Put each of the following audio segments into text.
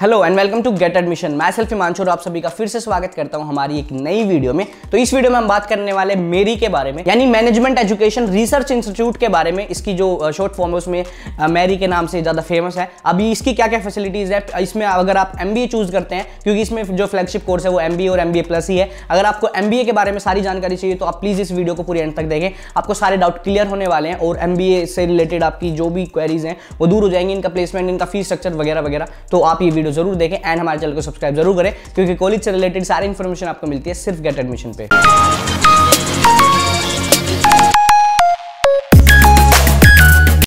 hello and welcome to get admission मैं self Himanshu और आप सभी का फिर से स्वागत करता हूं हमारी एक नई वीडियो में तो इस वीडियो में हम बात करने वाले मेरी के बारे में यानी मैनेजमेंट एजुकेशन रिसर्च इंस्टीट्यूट के बारे में इसकी जो शॉर्ट फॉर्म है उसमें मैरी के नाम से ज़्यादा फेमस है अभी इसकी क्या क्या फैसिलिटीज़ है इसमें अगर आप एम चूज़ करते हैं क्योंकि इसमें जो फ्लैगशिप कोर्स है वो एम और एम प्लस ही है अगर आपको एम के बारे में सारी जानकारी चाहिए तो आप प्लीज़ इस वीडियो को पूरी एंड तक देखें आपको सारे डाउट क्लियर होने वाले हैं और एम से रिलेटेड आपकी जो भी क्वेरीज हैं वो दूर हो जाएंगी इनका प्लेसमेंट इनका फीस स्ट्रक्चर वगैरह वगैरह तो आप ये वीडियो वीडियो जरूर देखें एंड हमारे चैनल को सब्सक्राइब जरूर करें क्योंकि कॉलेज से रिलेटेड सारी इन्फॉर्मेशन आपको मिलती है सिर्फ गेट एडमिशन पे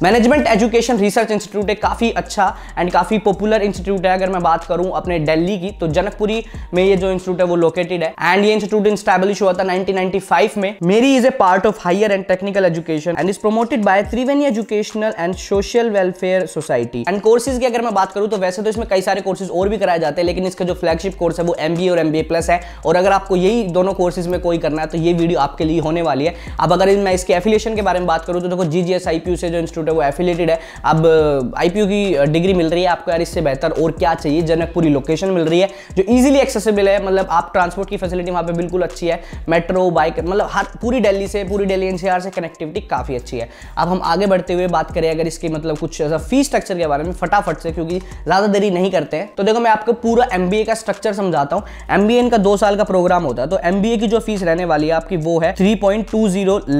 मैनेजमेंट एजुकेशन रिसर्च इंस्टीट्यूट है काफ़ी अच्छा एंड काफ़ी पॉपुलर इंस्टीट्यूट है अगर मैं बात करूँ अपने दिल्ली की तो जनकपुरी में ये जो इंस्टीट्यूट है वो लोकेटेड है एंड ये इंस्टीट्यूट इंस्टैब्लिश हुआ था 1995 में मेरी is a part of higher and technical education and is promoted by Triveni educational and social welfare society and courses की अगर मैं बात करूँ तो वैसे तो इसमें कई सारे कोर्सेज और भी कराए जाते हैं लेकिन इसका जो फ्लैगशिप कोर्स है वो एम और एम प्लस है और अगर आपको यही दोनों कोर्सेज में कोई करना है तो ये वीडियो आपके लिए होने वाली है अब अगर मैं इसके एफिलिएशन के बारे में बात करूँ तो देखो जी जी से जो इंस्टीट्यूट है वो एफिलेटेड है अब आई uh, की डिग्री uh, मिल रही है आपको यार इससे बेहतर और क्या चाहिए जनकपुरी लोकेशन मिल रही है जो ईजिली एक्सेसिबल है मतलब आप ट्रांसपोर्ट की फैसिलिटी वहाँ पर बिल्कुल अच्छी है मेट्रो बाइक मतलब हर पूरी डेली से पूरी डेली एन से कनेक्टिविटी काफ़ी अच्छी है अब हम आगे बढ़ते हुए बात करें अगर इसकी मतलब कुछ ऐसा फीस स्ट्रक्चर के बारे में फटाफट से क्योंकि ज़्यादा देरी नहीं करते हैं तो देखो मैं आपको पूरा एम का स्ट्रक्चर समझाता हूँ एम बी का दो साल का प्रोग्राम होता है तो एम की जो फीस रहने वाली है आपकी वो है थ्री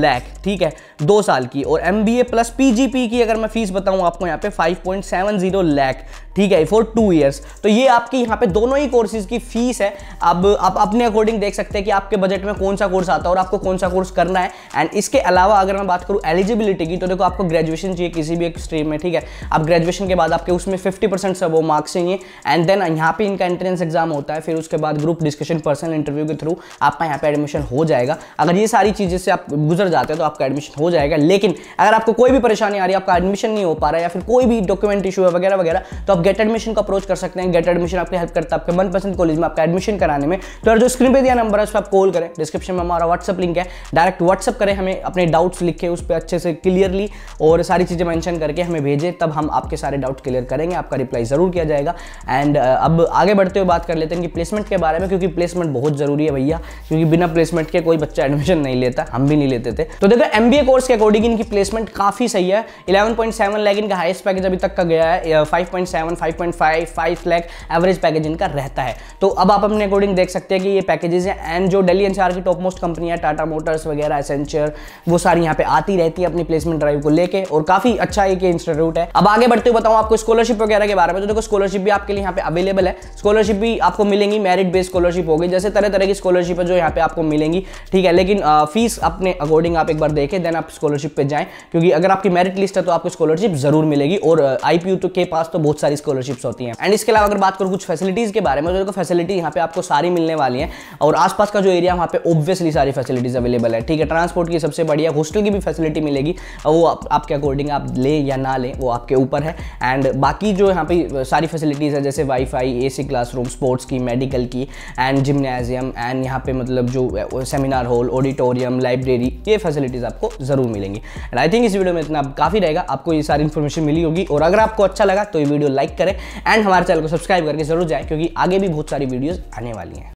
लाख ठीक है दो साल की और M B A plus P P की अगर मैं फीस बताऊं आपको यहाँ पे 5.70 पॉइंट लाख ठीक है फॉर टू ईयर्स तो ये आपकी यहाँ पे दोनों ही कोर्सेज की फीस है अब आप अपने अकॉर्डिंग देख सकते हैं कि आपके बजट में कौन सा कोर्स आता है और आपको कौन सा कोर्स करना है एंड इसके अलावा अगर मैं बात करूँ एलिजिबिलिटी की तो देखो आपको ग्रेजुएशन चाहिए किसी भी एक स्ट्रीम में ठीक है आप ग्रेजुएशन के बाद आपके उसमें फिफ्टी परसेंट से वो मार्क्स चाहिए एंड देन यहाँ पर इनका एंट्रेंस एग्जाम होता है फिर उसके बाद ग्रुप डिस्कशन पर्सनल इंटरव्यू के थ्रू आपका यहाँ पर एडमिशन हो जाएगा अगर ये सारी चीज़ें से आप गुजर जाते हैं तो आपका एडमिशन हो जाएगा लेकिन अगर आपको कोई भी परेशानी आ है आपका एडमिशन नहीं हो पा रहा है या फिर कोई भी डॉक्यूमेंट इशू है वगैरह वगैरह तो आप गेट एडमिशन को अप्रोच कर सकते हैं गेट एडमिशन आपकी हेल्प करता है आपके मनपसंद कॉलेज में आपका एडमिशन कराने में तो यार जो स्क्रीन पर दिया नंबर है उस पर आप कॉल करें डिस्क्रिप्शन में हमारा व्हाट्सअप लिंक है डायरेक्ट व्हाट्सअप करें हमें अपने डाउट्स लिखे उस पर अच्छे से क्लियरली और सारी चीज़ें मैंशन करके हमें भेजें तब हम आपके सारे डाउट क्लियर करेंगे आपका रिप्लाई ज़रूर किया जाएगा एंड अब आगे बढ़ते हुए बात कर लेते हैं कि प्लेसमेंट के बारे में क्योंकि प्लेसमेंट बहुत ज़रूरी है भैया क्योंकि बिना प्लेसमेंट के कोई बच्चा एडमिशन नहीं लेता हम भी नहीं लेते थे तो देखो एमबीए कोर्स के अकॉर्डिंग इनकी प्लेसमेंट काफ़ी सही है सेवन लैक इनका हाइस्ट पैकेज अभी तक का गया है point five five lakh average package इनका रहता है तो अब आप अपने अकॉर्डिंग देख सकते हैं कि ये पैकेजेस हैं एंड जो डेली एनसीआर की टॉप मोस्ट है टाटा मोटर्स वगैरह एसेंचर वो सारी यहाँ पे आती रहती है अपनी प्लेसमेंट ड्राइव को लेकर और काफी अच्छा एक इंस्टीट्यूट है अब आगे बढ़ते हुए बताऊँ आपको स्कॉलरशिप वगैरह के बारे में तो देखो स्कॉलरशिप भी आपके लिए यहाँ पे अवेलेबल है स्कॉलरशिप भी आपको मिलेंगी मेरिट बेस्ड स्कॉलरशिप होगी जैसे तरह तरह की स्कॉलरशिप है जो यहाँ पे आपको मिलेंगी ठीक है लेकिन फीस अपने अकॉर्डिंग आप एक बार देखें देन आप स्कॉलरशिप पे जाएं क्योंकि अगर आपकी मेरिट लिस्ट है तो आपको स्कॉलरशिप जरूर मिलेगी और आईपीयू तो के पास तो बहुत सारी स्कॉलरशिप्स होती हैं एंड इसके अलावा अगर बात करूँ कुछ फैसिलिटीज़ के बारे में तो फैसिलिटी यहाँ पे आपको सारी मिलने वाली है और आसपास का जो एरिया वहाँ पे ऑब्वियसली सारी फैसिलिटीज़ अवेलेबल है ठीक है ट्रांसपोर्ट की सबसे बढ़िया हॉस्टल की भी फैसिलिटी मिलेगी वो आपके अकॉर्डिंग आप ले या ना लें वो आपके ऊपर है एंड बाकी जो यहाँ पे सारी फैसिलिटीज़ है जैसे वाईफाई सी क्लासरूम स्पोर्ट्स की मेडिकल की एंड जिमनाजियम एंड यहाँ पे मतलब जो सेमिनार हॉल ऑडिटोरियम लाइब्रेरी ये फैसिलिटीज़ आपको ज़रूर मिलेंगी एंड आई थिंक इस वीडियो में इतना काफ़ी काफ़ी रहेगा आपको ये सारी इन्फॉर्मेशन मिली होगी और अगर आपको अच्छा लगा तो ये वीडियो लाइक करें एंड हमारे चैनल को सब्सक्राइब करके जरूर जाए क्योंकि आगे भी बहुत सारी वीडियोज़ आने वाली हैं